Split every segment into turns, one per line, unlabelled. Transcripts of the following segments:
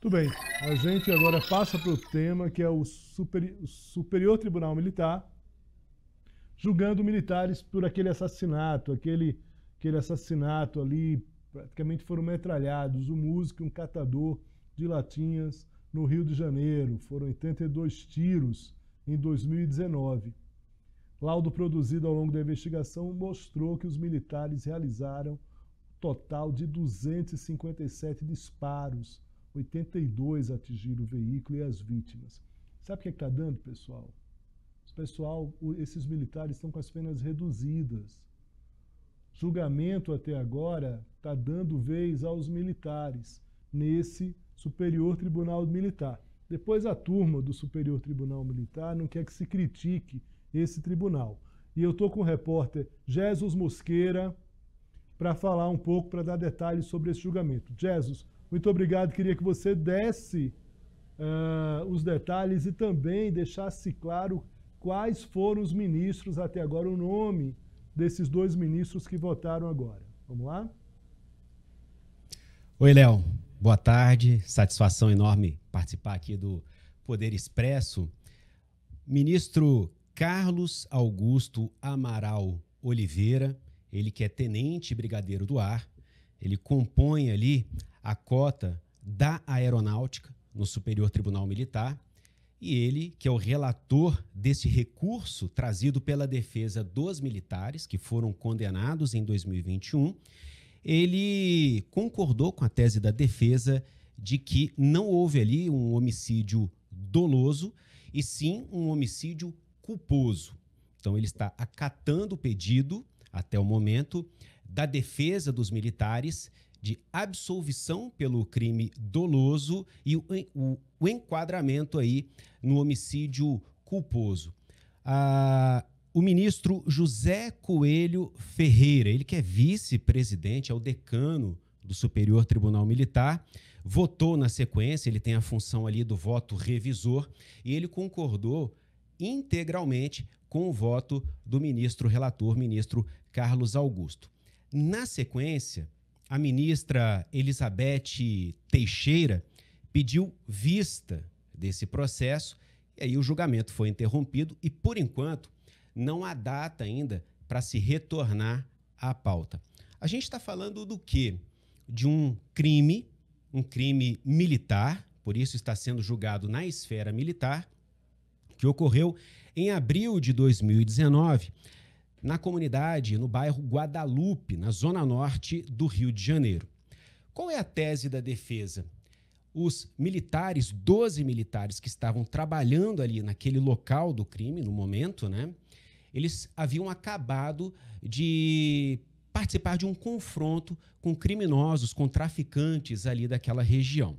Tudo bem, a gente agora passa para o tema que é o, Superior Tribunal Militar, julgando militares por aquele assassinato, aquele, aquele assassinato ali, praticamente foram metralhados, um músico e um catador de latinhas no Rio de Janeiro, foram 82 tiros em 2019. Laudo produzido ao longo da investigação mostrou que os militares realizaram um total de 257 disparos 82 atingiram o veículo e as vítimas. Sabe o que é está dando, pessoal? pessoal, esses militares estão com as penas reduzidas. Julgamento até agora está dando vez aos militares nesse Superior Tribunal Militar. Depois a turma do Superior Tribunal Militar não quer que se critique esse tribunal. E eu estou com o repórter Jesus Mosqueira para falar um pouco, para dar detalhes sobre esse julgamento. Jesus, muito obrigado. Queria que você desse uh, os detalhes e também deixasse claro quais foram os ministros até agora, o nome desses dois ministros que votaram agora. Vamos lá?
Oi, Léo. Boa tarde. Satisfação enorme participar aqui do Poder Expresso. Ministro Carlos Augusto Amaral Oliveira, ele que é tenente brigadeiro do ar, ele compõe ali a cota da aeronáutica no Superior Tribunal Militar. E ele, que é o relator desse recurso trazido pela defesa dos militares que foram condenados em 2021, ele concordou com a tese da defesa de que não houve ali um homicídio doloso, e sim um homicídio culposo. Então ele está acatando o pedido, até o momento, da defesa dos militares de absolvição pelo crime doloso e o, o, o enquadramento aí no homicídio culposo. Ah, o ministro José Coelho Ferreira, ele que é vice-presidente, é o decano do Superior Tribunal Militar, votou na sequência, ele tem a função ali do voto revisor, e ele concordou integralmente com o voto do ministro relator, ministro Carlos Augusto. Na sequência, a ministra Elizabeth Teixeira pediu vista desse processo e aí o julgamento foi interrompido e, por enquanto, não há data ainda para se retornar à pauta. A gente está falando do quê? De um crime, um crime militar, por isso está sendo julgado na esfera militar, que ocorreu em abril de 2019, na comunidade, no bairro Guadalupe, na zona norte do Rio de Janeiro. Qual é a tese da defesa? Os militares, 12 militares que estavam trabalhando ali naquele local do crime, no momento, né? Eles haviam acabado de participar de um confronto com criminosos, com traficantes ali daquela região.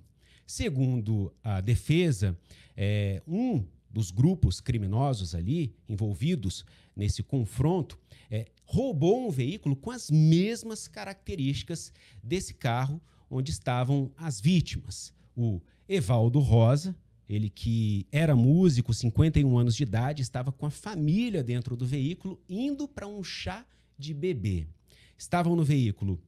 Segundo a defesa, é, um dos grupos criminosos ali envolvidos nesse confronto é, roubou um veículo com as mesmas características desse carro onde estavam as vítimas. O Evaldo Rosa, ele que era músico, 51 anos de idade, estava com a família dentro do veículo indo para um chá de bebê. Estavam no veículo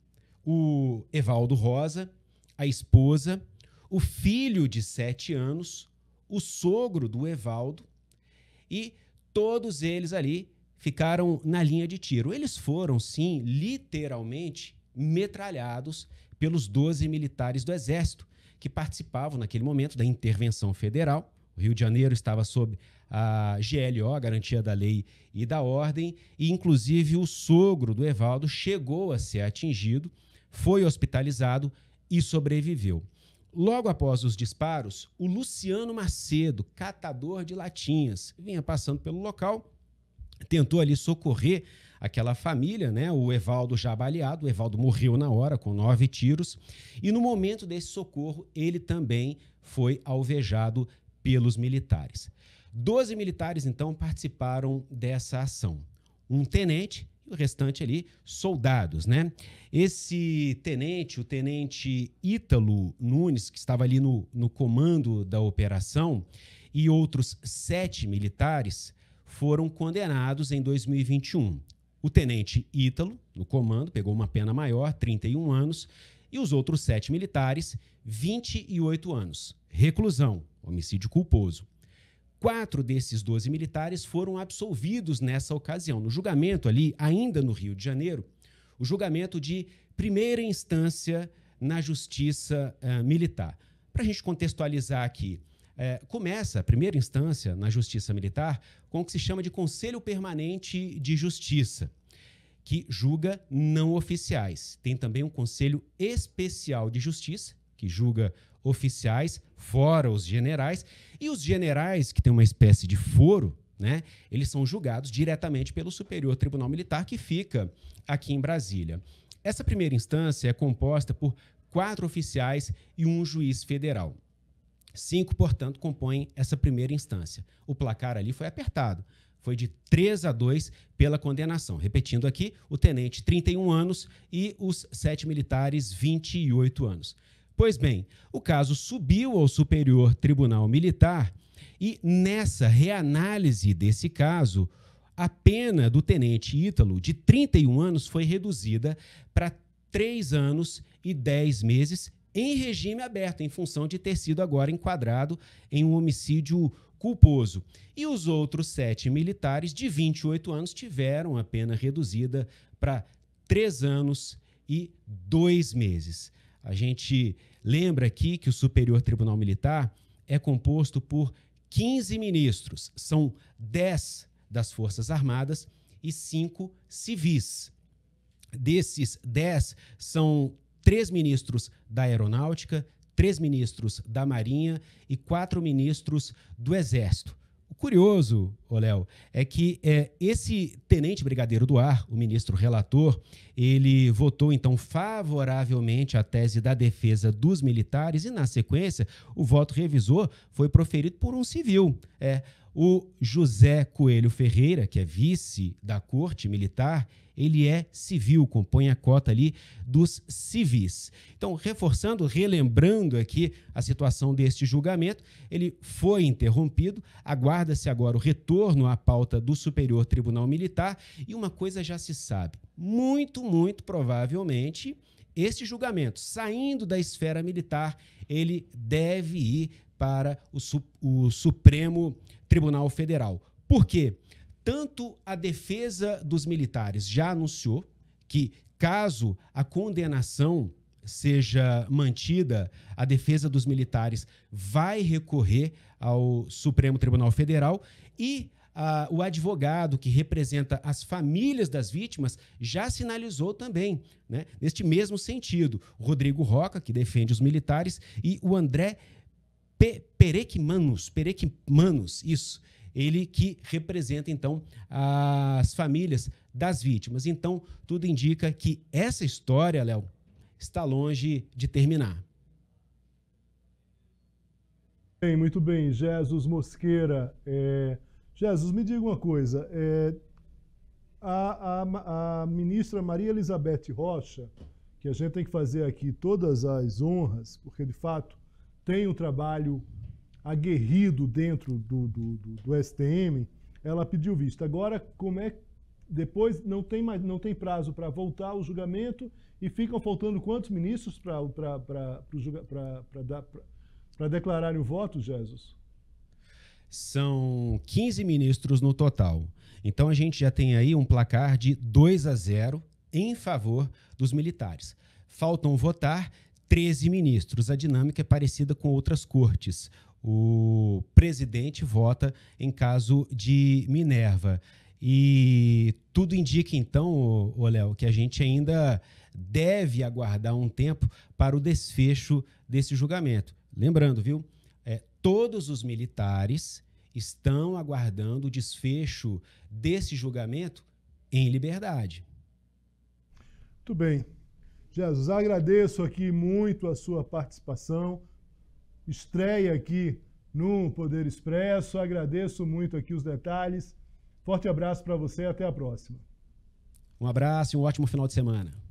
o Evaldo Rosa, a esposa, o filho de 7 anos, o sogro do Evaldo, e todos eles ali ficaram na linha de tiro. Eles foram, sim, literalmente metralhados pelos 12 militares do Exército que participavam naquele momento da intervenção federal. O Rio de Janeiro estava sob a GLO, a Garantia da Lei e da Ordem, e inclusive o sogro do Evaldo chegou a ser atingido, foi hospitalizado e sobreviveu. Logo após os disparos, o Luciano Macedo, catador de latinhas, vinha passando pelo local, tentou ali socorrer aquela família, né? O Evaldo já baleado, o Evaldo morreu na hora com nove tiros, e no momento desse socorro, ele também foi alvejado pelos militares. Doze militares, então, participaram dessa ação. Um tenente o restante ali soldados, né? Esse tenente, o tenente Ítalo Nunes, que estava ali no, no comando da operação, e outros sete militares foram condenados em 2021. O tenente Ítalo, no comando, pegou uma pena maior, 31 anos, e os outros sete militares, 28 anos. Reclusão, homicídio culposo. Quatro desses 12 militares foram absolvidos nessa ocasião, no julgamento ali, ainda no Rio de Janeiro, o julgamento de primeira instância na justiça uh, militar. Para a gente contextualizar aqui, é, começa a primeira instância na Justiça Militar com o que se chama de Conselho Permanente de Justiça, que julga não oficiais. Tem também um Conselho Especial de Justiça, que julga oficiais, fora os generais, e os generais, que têm uma espécie de foro, né, eles são julgados diretamente pelo Superior Tribunal Militar, que fica aqui em Brasília. Essa primeira instância é composta por quatro oficiais e um juiz federal. Cinco, portanto, compõem essa primeira instância. O placar ali foi apertado. Foi de 3 a 2 pela condenação. Repetindo aqui, o tenente, 31 anos, e os sete militares, 28 anos. Pois bem, o caso subiu ao Superior Tribunal Militar e, nessa reanálise desse caso, a pena do tenente Ítalo, de 31 anos, foi reduzida para 3 anos e 10 meses em regime aberto, em função de ter sido agora enquadrado em um homicídio culposo. E os outros sete militares de 28 anos tiveram a pena reduzida para 3 anos e 2 meses. A gente lembra aqui que o Superior Tribunal Militar é composto por 15 ministros, são 10 das Forças Armadas e 5 civis. Desses 10, são três ministros da Aeronáutica, três ministros da Marinha e quatro ministros do Exército curioso, Léo, é que é, esse tenente brigadeiro do ar, o ministro relator, ele votou então favoravelmente à tese da defesa dos militares e, na sequência, o voto revisor foi proferido por um civil. É, o José Coelho Ferreira, que é vice da Corte Militar, ele é civil, compõe a cota ali dos civis. Então, reforçando, relembrando aqui a situação deste julgamento, ele foi interrompido, aguarda-se agora o retorno à pauta do Superior Tribunal Militar e uma coisa já se sabe, muito, muito provavelmente, este julgamento, saindo da esfera militar, ele deve ir para o, o Supremo Tribunal Federal. Por quê? Tanto a defesa dos militares já anunciou que, caso a condenação seja mantida, a defesa dos militares vai recorrer ao Supremo Tribunal Federal e ah, o advogado que representa as famílias das vítimas já sinalizou também, né, neste mesmo sentido. Rodrigo Roca, que defende os militares, e o André Pe Perequimanos, Perequimanos, isso. Ele que representa, então, as famílias das vítimas. Então, tudo indica que essa história, Léo, está longe de terminar.
Bem, muito bem. Jesus Mosqueira. É... Jesus, me diga uma coisa. É... A, a, a, ministra Maria Elizabeth Rocha, que a gente tem que fazer aqui todas as honras, porque de fato tem um trabalho aguerrido dentro do, do, do, do STM, ela pediu vista. Agora, como é depois não tem mais não tem prazo para voltar o julgamento e ficam faltando quantos ministros para declararem o voto, Jesus?
São 15 ministros no total. Então a gente já tem aí um placar de 2 a 0 em favor dos militares. Faltam votar 13 ministros. A dinâmica é parecida com outras cortes. O presidente vota em caso de Minerva. E tudo indica, então, Léo, que a gente ainda deve aguardar um tempo para o desfecho desse julgamento. Lembrando, viu? É, todos os militares estão aguardando o desfecho desse julgamento em liberdade. Muito bem.
Jesus, agradeço aqui muito a sua participação. Estreia aqui no Poder Expresso. Agradeço muito aqui os detalhes. Forte abraço para você, até a próxima.
Um abraço e um ótimo final de semana.